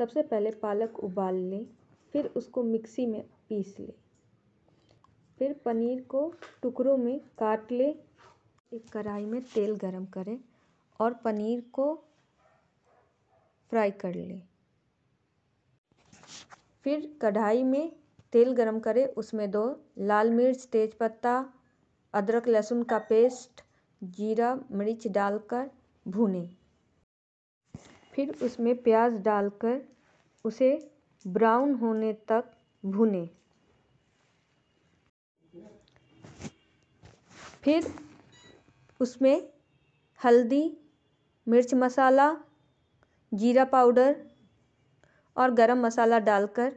सबसे पहले पालक उबाल लें फिर उसको मिक्सी में पीस लें फिर पनीर को टुकड़ों में काट लें एक कढ़ाई में तेल गरम करें और पनीर को फ्राई कर लें फिर कढ़ाई में तेल गरम करें उसमें दो लाल मिर्च तेज़पत्ता अदरक लहसुन का पेस्ट जीरा मिर्च डालकर भूनें फिर उसमें प्याज़ डालकर उसे ब्राउन होने तक भुने फिर उसमें हल्दी मिर्च मसाला जीरा पाउडर और गरम मसाला डालकर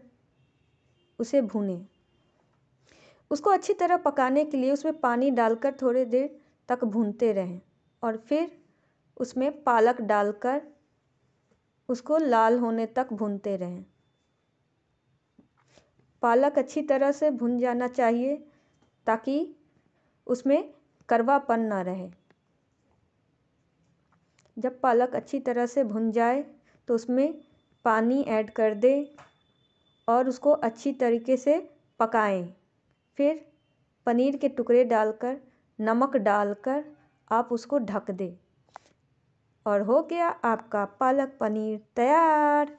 उसे भुने उसको अच्छी तरह पकाने के लिए उसमें पानी डालकर थोड़े देर तक भूनते रहें और फिर उसमें पालक डालकर उसको लाल होने तक भूनते रहें पालक अच्छी तरह से भुन जाना चाहिए ताकि उसमें कड़वापन ना रहे जब पालक अच्छी तरह से भुन जाए तो उसमें पानी ऐड कर दें और उसको अच्छी तरीके से पकाएं फिर पनीर के टुकड़े डालकर नमक डालकर आप उसको ढक दें और हो गया आपका पालक पनीर तैयार